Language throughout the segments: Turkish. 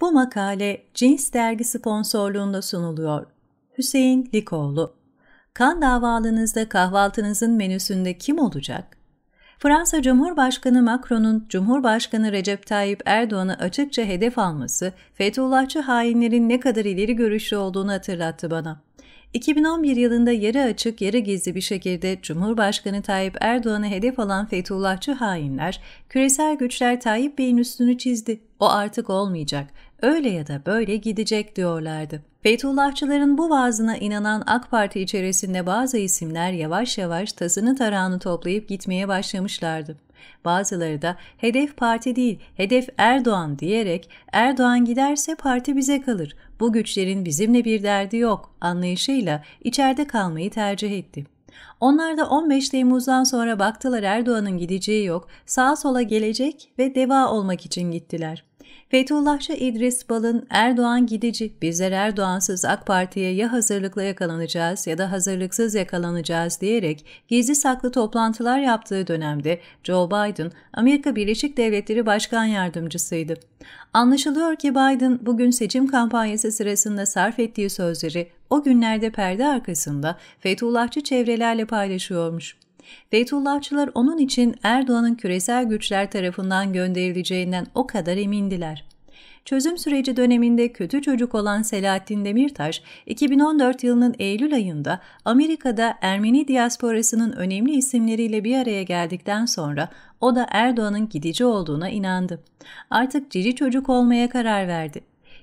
Bu makale Cins Dergi sponsorluğunda sunuluyor. Hüseyin Likoğlu Kan davalınızda kahvaltınızın menüsünde kim olacak? Fransa Cumhurbaşkanı Macron'un Cumhurbaşkanı Recep Tayyip Erdoğan'ı açıkça hedef alması, Fethullahçı hainlerin ne kadar ileri görüşlü olduğunu hatırlattı bana. 2011 yılında yarı açık yarı gizli bir şekilde Cumhurbaşkanı Tayyip Erdoğan'ı hedef alan Fethullahçı hainler, küresel güçler Tayyip Bey'in üstünü çizdi. O artık olmayacak. Öyle ya da böyle gidecek diyorlardı. Fethullahçıların bu vaazına inanan AK Parti içerisinde bazı isimler yavaş yavaş tasını tarağını toplayıp gitmeye başlamışlardı. Bazıları da hedef parti değil, hedef Erdoğan diyerek Erdoğan giderse parti bize kalır. Bu güçlerin bizimle bir derdi yok anlayışıyla içeride kalmayı tercih etti. Onlar da 15 Temmuz'dan sonra baktılar Erdoğan'ın gideceği yok, sağa sola gelecek ve deva olmak için gittiler. Fethullahçı İdris Bal'ın Erdoğan gidici, bizler Erdoğansız AK Parti'ye ya hazırlıkla yakalanacağız ya da hazırlıksız yakalanacağız diyerek gizli saklı toplantılar yaptığı dönemde Joe Biden, Amerika Birleşik Devletleri Başkan Yardımcısıydı. Anlaşılıyor ki Biden bugün seçim kampanyası sırasında sarf ettiği sözleri o günlerde perde arkasında Fethullahçı çevrelerle paylaşıyormuş. Beytullahçılar onun için Erdoğan'ın küresel güçler tarafından gönderileceğinden o kadar emindiler. Çözüm süreci döneminde kötü çocuk olan Selahattin Demirtaş, 2014 yılının Eylül ayında Amerika'da Ermeni diasporasının önemli isimleriyle bir araya geldikten sonra o da Erdoğan'ın gidici olduğuna inandı. Artık cici çocuk olmaya karar verdi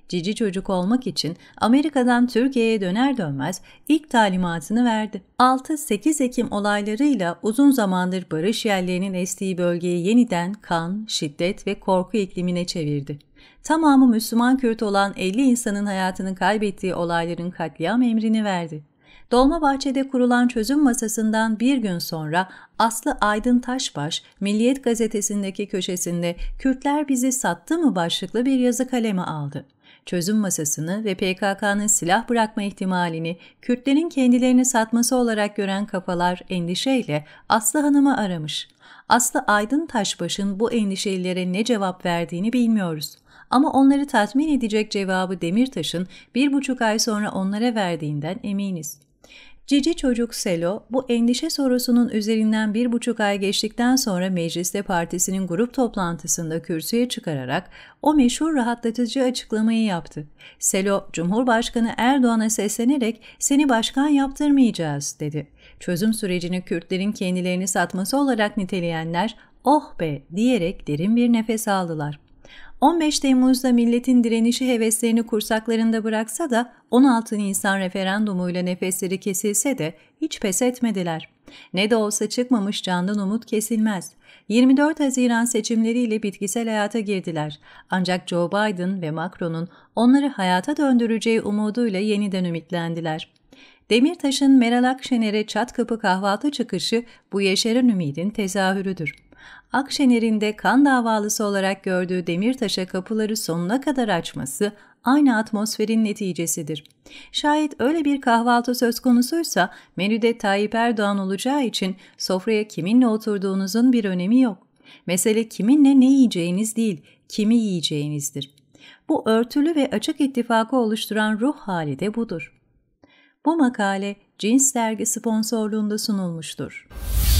cici çocuk olmak için Amerika'dan Türkiye'ye döner dönmez ilk talimatını verdi. 6-8 Ekim olaylarıyla uzun zamandır barış yerlerinin estiği bölgeyi yeniden kan, şiddet ve korku iklimine çevirdi. Tamamı Müslüman Kürt olan 50 insanın hayatını kaybettiği olayların katliam emrini verdi. Dolmabahçe'de kurulan çözüm masasından bir gün sonra Aslı Aydın Taşbaş, Milliyet gazetesindeki köşesinde Kürtler bizi sattı mı başlıklı bir yazı kaleme aldı çözüm masasını ve PKK'nın silah bırakma ihtimalini Kürtlerin kendilerini satması olarak gören kafalar endişeyle Aslı Hanım'ı aramış. Aslı Aydın Taşbaş'ın bu endişelilere ne cevap verdiğini bilmiyoruz ama onları tatmin edecek cevabı Demirtaş'ın bir buçuk ay sonra onlara verdiğinden eminiz. Cici çocuk Selo, bu endişe sorusunun üzerinden bir buçuk ay geçtikten sonra mecliste partisinin grup toplantısında kürsüye çıkararak o meşhur rahatlatıcı açıklamayı yaptı. Selo, Cumhurbaşkanı Erdoğan'a seslenerek seni başkan yaptırmayacağız dedi. Çözüm sürecini Kürtlerin kendilerini satması olarak niteleyenler oh be diyerek derin bir nefes aldılar. 15 Temmuz'da milletin direnişi heveslerini kursaklarında bıraksa da 16 Nisan referandumuyla nefesleri kesilse de hiç pes etmediler. Ne de olsa çıkmamış candan umut kesilmez. 24 Haziran seçimleriyle bitkisel hayata girdiler. Ancak Joe Biden ve Macron'un onları hayata döndüreceği umuduyla yeniden ümitlendiler. Demirtaş'ın Meral Akşener'e çat kapı kahvaltı çıkışı bu yeşeren ümidin tezahürüdür. Akşener'in de kan davalısı olarak gördüğü Demirtaş'a kapıları sonuna kadar açması aynı atmosferin neticesidir. Şayet öyle bir kahvaltı söz konusuysa menüde Tayyip Erdoğan olacağı için sofraya kiminle oturduğunuzun bir önemi yok. Mesele kiminle ne yiyeceğiniz değil, kimi yiyeceğinizdir. Bu örtülü ve açık ittifakı oluşturan ruh hali de budur. Bu makale Cins dergi sponsorluğunda sunulmuştur.